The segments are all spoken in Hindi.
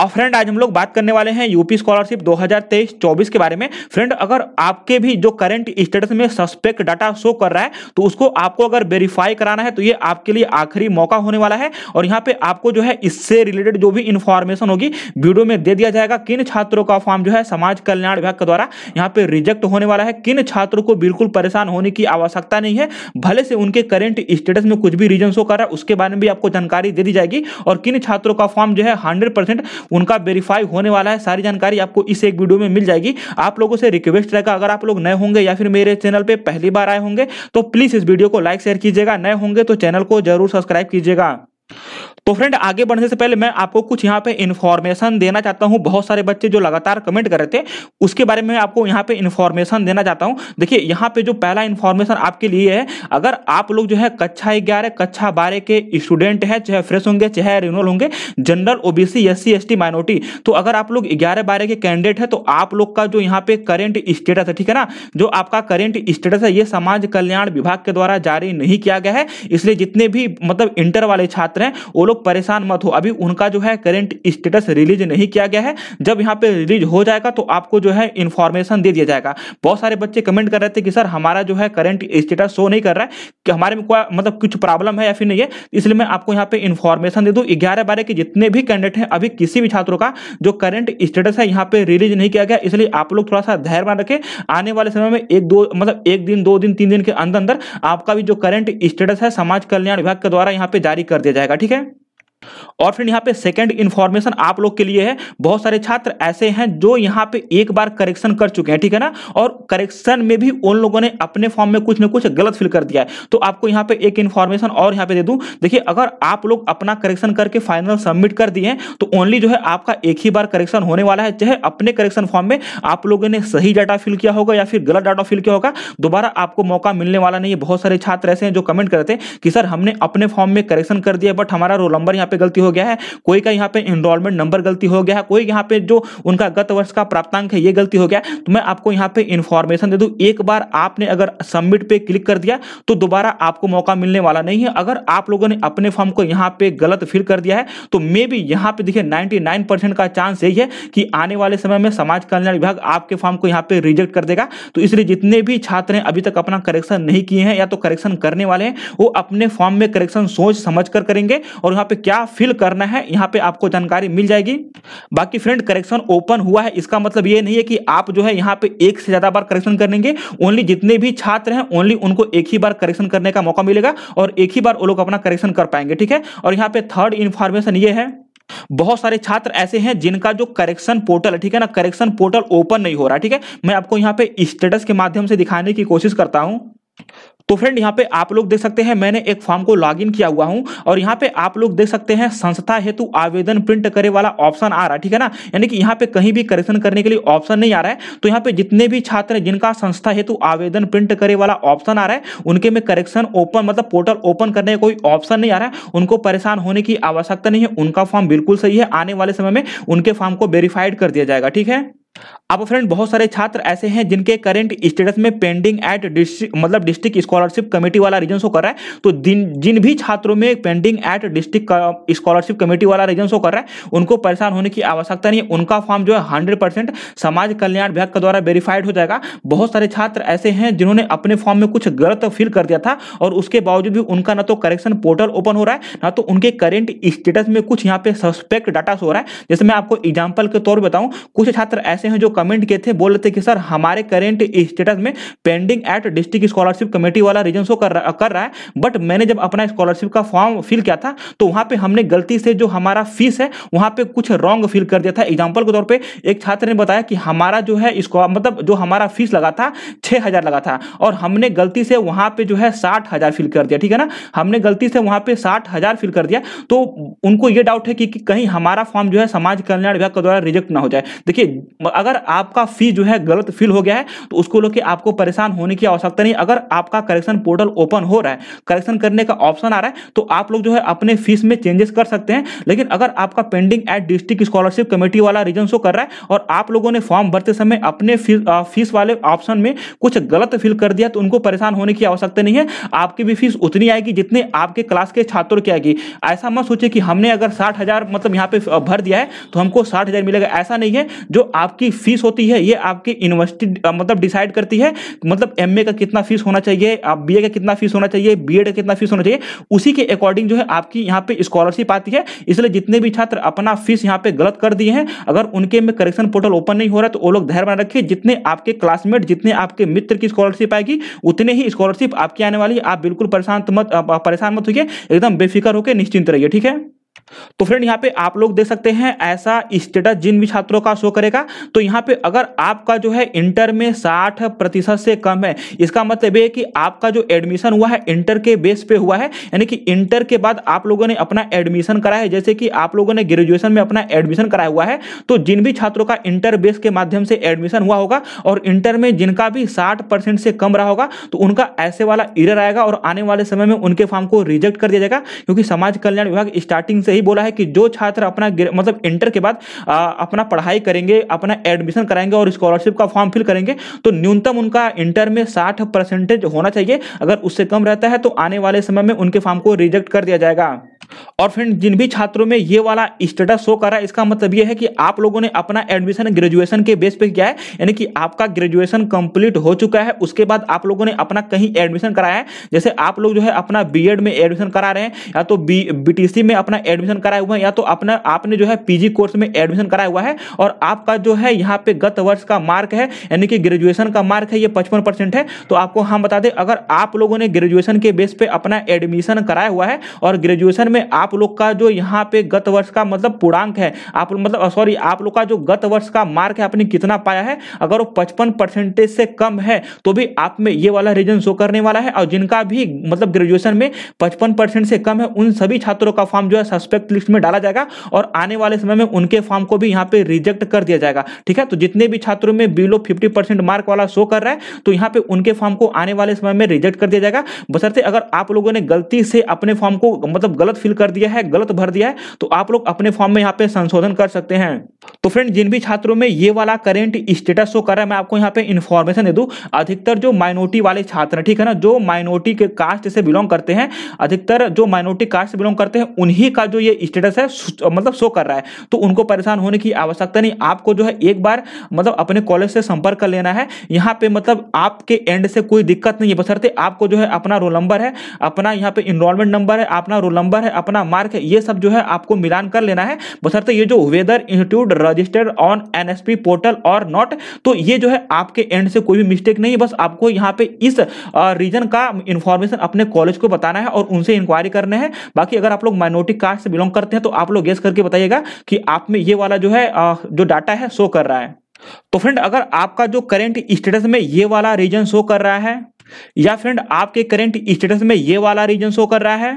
और फ्रेंड आज हम लोग बात करने वाले हैं यूपी स्कॉलरशिप 2023-24 के बारे में फ्रेंड अगर आपके भी जो करंट स्टेटस में सस्पेक्ट डाटा शो कर रहा है तो उसको आपको अगर वेरीफाई कराना है तो ये आपके लिए आखिरी मौका होने वाला है और यहाँ पे आपको जो है इससे रिलेटेड जो भी इन्फॉर्मेशन होगी वीडियो में दे दिया जाएगा किन छात्रों का फॉर्म जो है समाज कल्याण विभाग के द्वारा यहाँ पे रिजेक्ट होने वाला है किन छात्रों को बिल्कुल परेशान होने की आवश्यकता नहीं है भले से उनके करेंट स्टेटस में कुछ भी रीजन शो कर रहा है उसके बारे में भी आपको जानकारी दे दी जाएगी और किन छात्रों का फॉर्म जो है हंड्रेड उनका वेरीफाई होने वाला है सारी जानकारी आपको इस एक वीडियो में मिल जाएगी आप लोगों से रिक्वेस्ट रहेगा अगर आप लोग नए होंगे या फिर मेरे चैनल पर पहली बार आए होंगे तो प्लीज इस वीडियो को लाइक शेयर कीजिएगा नए होंगे तो चैनल को जरूर सब्सक्राइब कीजिएगा तो फ्रेंड आगे बढ़ने से पहले मैं आपको कुछ यहाँ पे इन्फॉर्मेशन देना चाहता हूँ बहुत सारे बच्चे जो लगातार कमेंट कर रहे थे उसके बारे में आपको यहाँ पे इन्फॉर्मेशन देना चाहता हूँ देखिए यहाँ पे जो पहला इन्फॉर्मेशन आपके लिए है अगर आप लोग जो है कक्षा ग्यारह कक्षा बारह के स्टूडेंट हैं चाहे फ्रेश होंगे चाहे रिनोल होंगे general O B C minority तो अगर आप लोग ग्यारह बारह के कैंडिडेट हैं तो आप लोग का जो यहाँ पे करेंट स्टेटस है ठीक है ना जो आपका करेंट स्टेटस है ये समाज कल्याण विभाग के द्वारा जारी नहीं किया गया है इसलिए जितने भी मतलब इंटर वाले छात्र छात्र हैं वो लोग परेशान मत हो अभी उनका जो है करेंट स्टेटस रिलीज नहीं किया गया है जब यहाँ पे रिलीज हो जाएगा तो आपको जो है इन्फॉर्मेशन दे दिया जाएगा बहुत सारे बच्चे कमेंट कर रहे थे कि सर हमारा जो है करेंट स्टेटस शो नहीं कर रहा है कि हमारे में कोई मतलब कुछ प्रॉब्लम है या फिर नहीं है इसलिए मैं आपको यहाँ पे इन्फॉर्मेशन दे दूँ ग्यारह बारह के जितने भी कैंडिडेट हैं अभी किसी भी छात्रों का जो करेंट स्टेटस है यहाँ पर रिलीज नहीं किया गया इसलिए आप लोग थोड़ा सा धैर्य बना रखें आने वाले समय में एक दो मतलब एक दिन दो दिन तीन दिन के अंदर अंदर आपका भी जो करेंट स्टेटस है समाज कल्याण विभाग के द्वारा यहाँ पर जारी कर दिया जाएगा जाएगा ठीक है और फिर यहाँ पे सेकंड इन्फॉर्मेशन आप लोग के लिए है बहुत सारे छात्र ऐसे हैं जो यहाँ पे एक बार करेक्शन कर चुके हैं ठीक है ना और करेक्शन में भी उन लोगों ने अपने फॉर्म में कुछ ना कुछ गलत फिल कर दिया है तो आपको यहाँ पे एक इन्फॉर्मेशन और यहाँ पे दे दूँ देखिए अगर आप लोग अपना करेक्शन करके फाइनल सबमिट कर दिए तो ओनली जो है आपका एक ही बार करेक्शन होने वाला है चाहे अपने करेक्शन फॉर्म में आप लोगों ने सही डाटा फिल किया होगा या फिर गलत डाटा फिल किया होगा दोबारा आपको मौका मिलने वाला नहीं है बहुत सारे छात्र ऐसे हैं जो कमेंट करते हैं कि सर हमने अपने फॉर्म में करेक्शन कर दिया बट हमारा रोल नंबर यहाँ पे पे गलती हो गया है कोई का यहाँ पे इनरोलमेंट नंबर गलती हो गया है कोई यहाँ पे जो उनका गत वर्ष का प्राप्तांक है ये गलती हो गया तो मैं आपको यहाँ पे इन्फॉर्मेशन दे दूँ एक बार आपने अगर सबमिट पे क्लिक कर दिया तो दोबारा आपको मौका मिलने वाला नहीं है अगर आप लोगों ने अपने फॉर्म को यहाँ पे गलत फिल कर दिया है तो मे भी यहाँ पे देखिए नाइन्टी का चांस यही है कि आने वाले समय में समाज कल्याण विभाग आपके फॉर्म को यहाँ पे रिजेक्ट कर देगा तो इसलिए जितने भी छात्र हैं अभी तक अपना करेक्शन नहीं किए हैं या तो करेक्शन करने वाले हैं वो अपने फॉर्म में करेक्शन सोच समझ कर करेंगे और यहाँ पे क्या क्या फिल करना है यहाँ पे आपको जानकारी मिल जाएगी बाकी फ्रेंड करेक्शन ओपन हुआ है इसका मतलब ये नहीं है कि आप जो है यहाँ पे एक से ज्यादा बार करेक्शन करेंगे ओनली जितने भी छात्र हैं ओनली उनको एक ही बार करेक्शन करने का मौका मिलेगा और एक ही बार वो लोग अपना करेक्शन कर पाएंगे ठीक है और यहाँ पे थर्ड इन्फॉर्मेशन ये है बहुत सारे छात्र ऐसे हैं जिनका जो करेक्शन पोर्टल है ठीक है ना करेक्शन पोर्टल ओपन नहीं हो रहा ठीक है मैं आपको यहाँ पे स्टेटस के माध्यम से दिखाने की कोशिश करता हूँ तो फ्रेंड यहाँ पे आप लोग देख सकते हैं मैंने एक फॉर्म को लॉग इन किया हुआ हूँ और यहाँ पे आप लोग देख सकते हैं संस्था हेतु आवेदन प्रिंट करे वाला ऑप्शन आ रहा है ठीक है ना यानी कि यहाँ पे कहीं भी करेक्शन करने के लिए ऑप्शन नहीं आ रहा है तो यहाँ पे जितने भी छात्र जिनका संस्था हेतु आवेदन प्रिंट करे वाला ऑप्शन आ रहा है उनके में करेक्शन ओपन मतलब पोर्टल ओपन करने का कोई ऑप्शन नहीं आ रहा है उनको परेशान होने की आवश्यकता नहीं है उनका फॉर्म बिल्कुल सही है आने वाले समय में उनके फॉर्म को वेरीफाइड कर दिया जाएगा ठीक है अब फ्रेंड बहुत सारे छात्र ऐसे हैं जिनके करंट स्टेटस में पेंडिंग एट डिस्ट्रिक्ट मतलब डिस्ट्रिक्ट स्कॉलरशिप कमेटी वाला रीजन शो कर रहा है तो जिन जिन भी छात्रों में pending at district scholarship committee वाला रीजन शो कर रहा है उनको परेशान होने की आवश्यकता नहीं है उनका फॉर्म जो है हंड्रेड समाज कल्याण विभाग के द्वारा वेरीफाइड हो जाएगा बहुत सारे छात्र ऐसे हैं जिन्होंने अपने फॉर्म में कुछ गलत फिल कर दिया था और उसके बावजूद भी उनका ना तो करेक्शन पोर्टल ओपन हो रहा है ना तो उनके करेंट स्टेटस में कुछ यहाँ पे सस्पेक्ट डाटा शो रहा है जैसे मैं आपको एग्जाम्पल के तौर पर बताऊँ कुछ छात्र ऐसे ऐसे हैं जो कमेंट किए थे बोल रहे थे कि सर हमारे करेंट स्टेटस में pending at district scholarship committee वाला रीजन शो कर रहा, कर रहा है बट मैंने जब अपना स्कॉलरशिप का फॉर्म फिल किया था तो वहाँ पर हमने गलती से जो हमारा फीस है वहाँ पर कुछ रॉन्ग फिल कर दिया था एग्जाम्पल के तौर पर एक छात्र ने बताया कि हमारा जो है मतलब जो हमारा फीस लगा था छः लगा था और हमने गलती से वहाँ पर जो है साठ फिल कर दिया ठीक है ना हमने गलती से वहाँ पर साठ फिल कर दिया तो उनको ये डाउट है कि, कि कहीं हमारा फॉर्म जो है समाज कल्याण विभाग के द्वारा रिजेक्ट ना हो जाए देखिए अगर आपका फी जो है गलत फिल हो गया है तो उसको लेकर आपको परेशान होने की आवश्यकता नहीं अगर आपका करेक्शन पोर्टल ओपन हो रहा है करेक्शन करने का ऑप्शन आ रहा है तो आप लोग जो है अपने फीस में चेंजेस कर सकते हैं लेकिन अगर आपका pending at district scholarship committee वाला रीजन शो कर रहा है और आप लोगों ने फॉर्म भरते समय अपने फीस वाले ऑप्शन में कुछ गलत फिल कर दिया तो उनको परेशान होने की आवश्यकता नहीं है आपकी भी फीस उतनी आएगी जितने आपके क्लास के छात्रों की आएगी ऐसा मत सोचे कि हमने अगर साठ मतलब यहाँ पे भर दिया है तो हमको साठ मिलेगा ऐसा नहीं है जो आपकी आपकी फीस होती है ये आपकी यूनिवर्सिटी मतलब डिसाइड करती है मतलब एमए का कितना फीस होना चाहिए आप बीए का कितना फीस होना चाहिए बी का कितना फीस होना चाहिए उसी के अकॉर्डिंग जो है आपकी यहाँ पे स्कॉलरशिप आती है इसलिए जितने भी छात्र अपना फीस यहाँ पे गलत कर दिए हैं अगर उनके में करेक्शन पोर्टल ओपन नहीं हो रहा तो वो लोग धैर्य बना रखिए जितने आपके क्लासमेट जितने आपके मित्र की स्कॉलरशिप आएगी उतने ही स्कॉलरशिप आपकी आने वाली आप बिल्कुल परेशान मत परेशान मत होइए एकदम बेफिक्र होकर निश्चिंत रहिए ठीक है तो फ्रेंड यहाँ पे आप लोग देख सकते हैं ऐसा स्टेटस जिन भी छात्रों का शो करेगा तो यहाँ पे अगर आपका जो है इंटर में साठ प्रतिशत से कम है इसका मतलब ये है कि आपका जो एडमिशन हुआ है इंटर के बेस पे हुआ है यानी कि इंटर के बाद आप लोगों ने अपना एडमिशन कराया है जैसे कि आप लोगों ने ग्रेजुएशन में अपना एडमिशन कराया हुआ है तो जिन भी छात्रों का इंटर बेस के माध्यम से एडमिशन हुआ होगा और इंटर में जिनका भी साठ से कम रहा होगा तो उनका ऐसे वाला इरर आएगा और आने वाले समय में उनके फॉर्म को रिजेक्ट कर दिया जाएगा क्योंकि समाज कल्याण विभाग स्टार्टिंग से यही बोला है कि जो छात्र अपना मतलब इंटर के बाद आ, अपना पढ़ाई करेंगे अपना एडमिशन कराएंगे और स्कॉलरशिप का फॉर्म फिल करेंगे तो न्यूनतम उनका इंटर में साठ परसेंटेज होना चाहिए अगर उससे कम रहता है तो आने वाले समय में उनके फॉर्म को रिजेक्ट कर दिया जाएगा और फ्रेंड जिन भी छात्रों में ये वाला स्टेटस शो कर रहा है इसका मतलब ये है कि आप लोगों ने अपना एडमिशन ग्रेजुएशन के बेस पे किया है यानी कि आपका ग्रेजुएशन कंप्लीट हो चुका है उसके बाद आप लोगों ने अपना कहीं एडमिशन कराया है जैसे आप लोग जो है अपना बीएड में एडमिशन करा रहे हैं या तो बी बीटीसी में अपना एडमिशन एडमिशन कराए हुए हैं या तो अपना आपने जो है पीजी कोर्स में एडमिशन कराया हुआ है और आपका जो है यहाँ पे गत वर्ष का मार्क है यानी कि ग्रेजुएशन का मार्क है ये पचपन परसेंट है तो आपको हम बता दें अगर आप लोगों ने ग्रेजुएशन के बेस पे अपना एडमिशन कराया हुआ है और ग्रेजुएशन में आप लोग का जो यहाँ पे गत वर्ष का मतलब पूर्णांक है आप मतलब सॉरी आप लोग का जो गत वर्ष का मार्क है आपने कितना पाया है अगर वो पचपन परसेंटेज से कम है तो भी आप में ये वाला रीजन शो करने वाला है और जिनका भी मतलब ग्रेजुएशन में पचपन परसेंट से कम है उन सभी छात्रों का फॉर्म जो है सस्पेंड सस्पेक्ट लिस्ट में डाला जाएगा और आने वाले समय में उनके फॉर्म को भी यहाँ पे रिजेक्ट कर दिया जाएगा ठीक है तो जितने भी छात्रों में बिलो फिफ्टी परसेंट मार्क वाला शो कर रहा है तो यहाँ पे उनके फॉर्म को आने वाले समय में रिजेक्ट कर दिया जाएगा बसरते अगर आप लोगों ने गलती से अपने फॉर्म को मतलब गलत फिल कर दिया है गलत भर दिया है तो आप लोग अपने फॉर्म में यहाँ पे संशोधन कर सकते हैं तो फ्रेंड जिन भी छात्रों में ये वाला करेंट स्टेटस शो कर रहा है मैं आपको यहाँ पे इन्फॉर्मेशन दे दूँ अधिकतर जो माइनोरिटी वाले छात्र ठीक है ना जो माइनोरिटी के कास्ट से बिलोंग करते हैं अधिकतर जो माइनोरिटी कास्ट से बिलोंग करते हैं उन्हीं का जो ये स्टेटस है मतलब शो कर रहा है तो उनको परेशान होने की आवश्यकता नहीं आपको जो है एक बार मतलब अपने कॉलेज से संपर्क कर लेना है यहाँ पे मतलब आपके एंड से कोई दिक्कत नहीं है बसरते आपको जो है अपना रोल नंबर है अपना यहाँ पे इनरोलमेंट नंबर है अपना रोल नंबर है अपना मार्क है ये सब जो है आपको मिलान कर लेना है बसरते ये जो whether institute registered on an portal or not तो ये जो है आपके एंड से कोई भी मिस्टेक नहीं बस आपको यहाँ पे इस रीजन का इंफॉर्मेशन अपने कॉलेज को बताना है और उनसे इंक्वायरी करने है बाकी अगर आप लोग माइनोरिटी कास्ट से बिलोंग करते हैं तो आप लोग गेस करके बताइएगा कि आप में ये वाला जो है जो डाटा है शो कर रहा है तो फ्रेंड अगर आपका जो करेंट स्टेटस में ये वाला रीजन शो कर रहा है या फ्रेंड आपके करेंट स्टेटस में ये वाला रीजन शो कर रहा है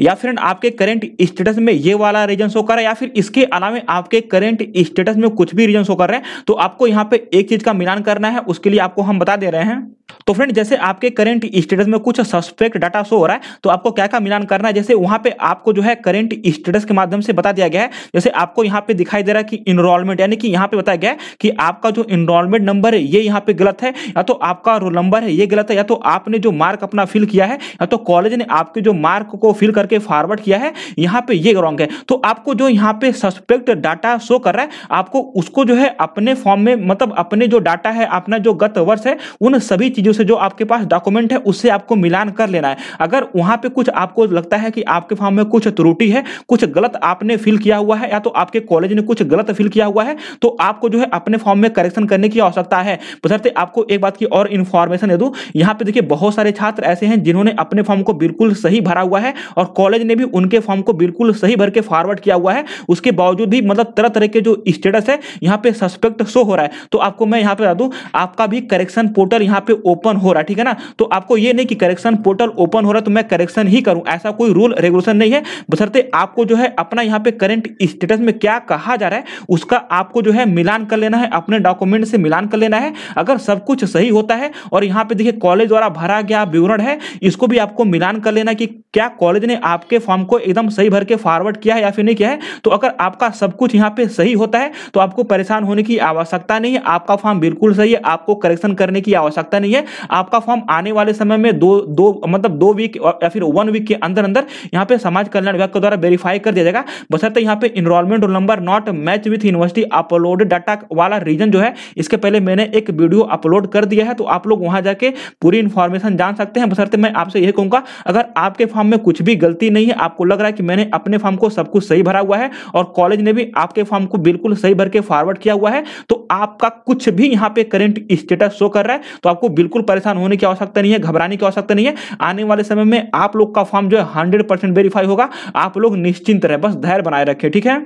या फिर आपके करंट स्टेटस में ये वाला रीजन शो कर रहा है या फिर इसके अलावा आपके करंट स्टेटस में कुछ भी रीजन शो कर रहे हैं तो आपको यहाँ पे एक चीज का मिलान करना है उसके लिए आपको हम बता दे रहे हैं तो फ्रेंड जैसे आपके करंट स्टेटस में कुछ सस्पेक्ट डाटा शो हो रहा है तो आपको क्या क्या मिलान करना है जैसे वहां पे आपको जो है करंट स्टेटस के माध्यम से बता दिया गया है जैसे आपको यहाँ पे दिखाई दे रहा है कि इनरोलमेंट यानी कि यहाँ पे बताया गया है कि आपका जो इनरोलमेंट नंबर है ये यहाँ पे गलत है या तो आपका रोल नंबर है ये गलत है या तो आपने जो मार्क अपना फिल किया है या तो कॉलेज ने आपके जो मार्क को फिल करके फॉरवर्ड किया है यहाँ पे ये रॉन्ग है तो आपको जो यहाँ पे सस्पेक्ट डाटा शो कर रहा है आपको उसको जो है अपने फॉर्म में मतलब अपने जो डाटा है अपना जो गत वर्ष है उन सभी चीजों से जो आपके पास डॉक्यूमेंट है उससे आपको मिलान कर लेना है अगर वहां पे कुछ आपको लगता है कि आपके फॉर्म में कुछ त्रुटि है कुछ गलत आपने फिल किया हुआ है या तो आपके कॉलेज ने कुछ गलत फिल किया हुआ है तो आपको जो है अपने फॉर्म में करेक्शन करने की आवश्यकता है बसरते आपको एक बात की और इन्फॉर्मेशन दे दू यहाँ पे देखिए बहुत सारे छात्र ऐसे हैं जिन्होंने अपने फॉर्म को बिल्कुल सही भरा हुआ है और कॉलेज ने भी उनके फॉर्म को बिल्कुल सही भर के फॉरवर्ड किया हुआ है उसके बावजूद भी मतलब तरह तरह के जो स्टेटस है यहाँ पे सस्पेक्ट शो हो रहा है तो आपको मैं यहाँ पे बता दूँ आपका भी करेक्शन पोर्टल यहाँ पे ओपन हो रहा है ठीक है ना तो आपको ये नहीं कि करेक्शन पोर्टल ओपन हो रहा तो मैं करेक्शन ही करूँ ऐसा कोई रूल रेगुलेशन नहीं है बसरते आपको जो है अपना यहाँ पे करेंट स्टेटस में क्या कहा जा रहा है उसका आपको जो है मिलान कर लेना है अपने डॉक्यूमेंट से मिलान कर लेना है अगर सब कुछ सही होता है और यहाँ पे देखिए कॉलेज द्वारा भरा गया विवरण है इसको भी आपको मिलान कर लेना कि क्या कॉलेज कॉलेज ने आपके फॉर्म को एकदम सही भर के फॉरवर्ड किया है या फिर नहीं किया है तो अगर आपका सब कुछ यहाँ पे सही होता है तो आपको परेशान होने की आवश्यकता नहीं है आपका फॉर्म बिल्कुल सही है आपको करेक्शन करने की आवश्यकता नहीं है आपका फॉर्म आने वाले समय में दो दो मतलब दो वीक या फिर वन वीक के अंदर अंदर यहाँ पे समाज कल्याण विभाग के द्वारा वेरीफाई कर दिया जाएगा बसरते यहाँ पे enrollment roll number not match with university upload data वाला रीजन जो है इसके पहले मैंने एक वीडियो अपलोड कर दिया है तो आप लोग वहां जाके पूरी इन्फॉर्मेशन जान सकते हैं बसरते मैं आपसे यही कहूंगा अगर आपके फॉर्म में कुछ भी भी गलती नहीं है आपको लग रहा है कि मैंने अपने फॉर्म को सब कुछ सही भरा हुआ है और कॉलेज ने भी आपके फॉर्म को बिल्कुल सही भर के फॉरवर्ड किया हुआ है तो आपका कुछ भी यहाँ पे करेंट स्टेटस शो कर रहा है तो आपको बिल्कुल परेशान होने की आवश्यकता नहीं है घबराने की आवश्यकता नहीं है आने वाले समय में आप लोग का फॉर्म जो है हंड्रेड वेरीफाई होगा आप लोग निश्चिंत रहे बस धैर्य बनाए रखें ठीक है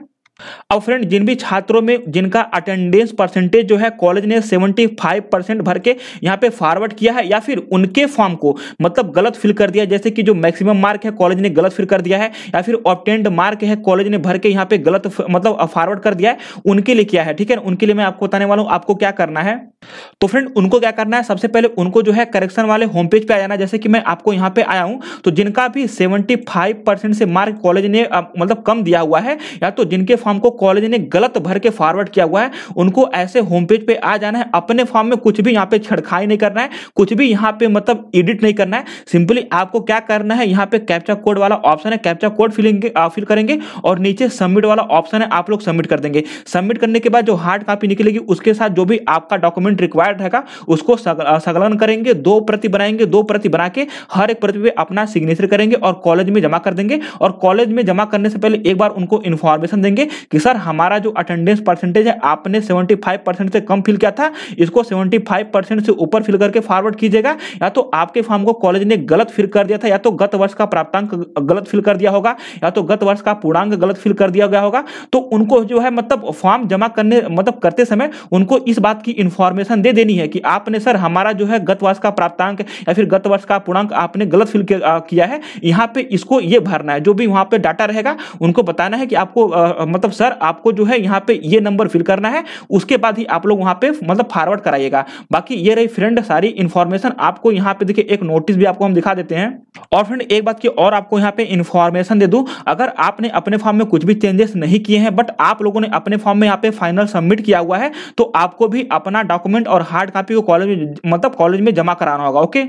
अब फ्रेंड जिन भी छात्रों में जिनका अटेंडेंस परसेंटेज जो है कॉलेज ने 75 परसेंट भर के यहाँ पे फॉरवर्ड किया है या फिर उनके फॉर्म को मतलब गलत फिल कर दिया जैसे कि जो मैक्सिमम मार्क है कॉलेज ने गलत फिल कर दिया है या फिर ऑप्टेंड मार्क है कॉलेज ने भर के यहाँ पे गलत मतलब फॉरवर्ड कर दिया है उनके लिए किया है ठीक है उनके लिए मैं आपको बताने वाला हूँ आपको क्या करना है तो फ्रेंड उनको क्या करना है सबसे पहले उनको जो है करेक्शन वाले होम पेज पर आ जाना जैसे कि मैं आपको यहाँ पे आया हूँ तो जिनका भी सेवेंटी से मार्क कॉलेज ने मतलब कम दिया हुआ है या तो जिनके फॉर्म को कॉलेज ने गलत भर के फॉरवर्ड किया हुआ है उनको ऐसे होम पेज पे आ जाना है अपने फॉर्म में कुछ भी यहाँ पे छड़खाई नहीं करना है कुछ भी यहाँ पे मतलब एडिट नहीं करना है सिंपली आपको क्या करना है यहाँ पे कैप्चा कोड वाला ऑप्शन है कैप्चा कोड फिलिंग फिल करेंगे और नीचे सबमिट वाला ऑप्शन है आप लोग सबमिट कर देंगे सबमिट करने के बाद जो हार्ड कॉपी निकलेगी उसके साथ जो भी आपका डॉक्यूमेंट रिक्वायर्ड रहेगा उसको संकलन करेंगे दो प्रति बनाएंगे दो प्रति बना के हर एक प्रति पे अपना सिग्नेचर करेंगे और कॉलेज में जमा कर देंगे और कॉलेज में जमा करने से पहले एक बार उनको इन्फॉर्मेशन देंगे कि सर हमारा जो अटेंडेंस परसेंटेज है आपने 75 परसेंट से कम फिल किया था इसको 75 परसेंट से ऊपर फिल करके फॉरवर्ड कीजिएगा या तो आपके फॉर्म को कॉलेज ने गलत फिल कर दिया था या तो गत वर्ष का प्राप्तांक गलत फिल कर दिया होगा या तो गत वर्ष का पूर्णांक गलत फिल कर दिया गया होगा तो उनको जो है मतलब फॉर्म जमा करने मतलब करते समय उनको इस बात की इन्फॉर्मेशन दे देनी है कि आपने सर हमारा जो है गत वर्ष का प्राप्तांक या फिर गत वर्ष का पूर्णांक आपने गलत फिल किया है यहाँ पे इसको ये भरना है जो भी वहाँ पे डाटा रहेगा उनको बताना है कि आपको मतलब मतलब सर आपको जो है यहाँ पे ये नंबर फिल करना है उसके बाद ही आप लोग वहाँ पे मतलब फॉरवर्ड कराइएगा बाकी ये रही फ्रेंड सारी इन्फॉर्मेशन आपको यहाँ पे देखिए एक नोटिस भी आपको हम दिखा देते हैं और फ्रेंड एक बात की और आपको यहाँ पे इन्फॉर्मेशन दे दूँ अगर आपने अपने फॉर्म में कुछ भी चेंजेस नहीं किए हैं बट आप लोगों ने अपने फॉर्म में यहाँ पे फाइनल सबमिट किया हुआ है तो आपको भी अपना डॉक्यूमेंट और हार्ड कॉपी को कॉलेज में मतलब कॉलेज में जमा कराना होगा ओके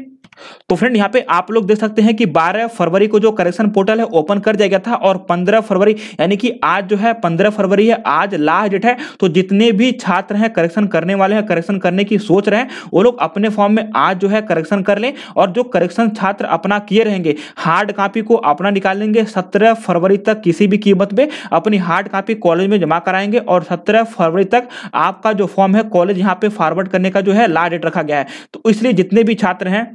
तो फ्रेंड यहाँ पे आप लोग देख सकते हैं कि 12 फरवरी को जो करेक्शन पोर्टल है ओपन कर दिया गया था और 15 फरवरी यानी कि आज जो है 15 फरवरी है आज लास्ट डेट है तो जितने भी छात्र हैं करेक्शन करने वाले हैं करेक्शन करने की सोच रहे हैं वो लोग अपने फॉर्म में आज जो है करेक्शन कर लें और जो करेक्शन छात्र अपना किए रहेंगे हार्ड कापी को अपना निकाल लेंगे सत्रह फरवरी तक किसी भी कीमत में अपनी हार्ड कापी कॉलेज में जमा कराएंगे और सत्रह फरवरी तक आपका जो फॉर्म है कॉलेज यहाँ पे फॉरवर्ड करने का जो है लास्ट डेट रखा गया है तो इसलिए जितने भी छात्र हैं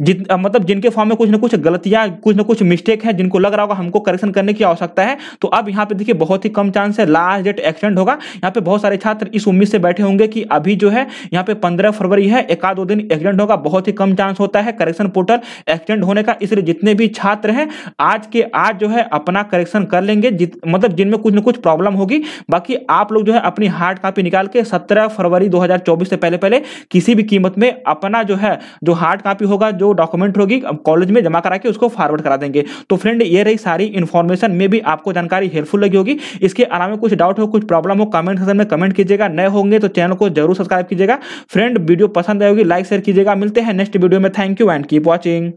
जित मतलब जिनके फॉर्म में कुछ ना कुछ गलतियां कुछ ना कुछ मिस्टेक है जिनको लग रहा होगा हमको करेक्शन करने की आवश्यकता है तो अब यहाँ पे देखिए बहुत ही कम चांस है लास्ट डेट एक्सटेंड होगा यहाँ पे बहुत सारे छात्र इस उम्मीद से बैठे होंगे कि अभी जो है यहाँ पे पंद्रह फरवरी है एक आध दो दिन एक्सटेंड होगा बहुत ही कम चांस होता है करेक्शन पोर्टल एक्सटेंड होने का इसलिए जितने भी छात्र हैं आज के आज जो है अपना करेक्शन कर लेंगे मतलब जिनमें कुछ ना कुछ प्रॉब्लम होगी बाकी आप लोग जो है अपनी हार्ड कॉपी निकाल के सत्रह फरवरी दो से पहले पहले किसी भी कीमत में अपना जो है जो हार्ड कॉपी होगा जो डॉक्यूमेंट होगी कॉलेज में जमा करा के उसको फॉरवर्ड करा देंगे तो फ्रेंड ये रही सारी इन्फॉर्मेशन में भी आपको जानकारी हेल्पफुल लगी होगी इसके अलावा कुछ डाउट हो कुछ प्रॉब्लम हो कमेंट सेक्शन में कमेंट कीजिएगा नए होंगे तो चैनल को जरूर सब्सक्राइब कीजिएगा फ्रेंड वीडियो पसंद आएगी लाइक शेयर कीजिएगा मिलते हैं नेक्स्ट वीडियो में thank you and keep watching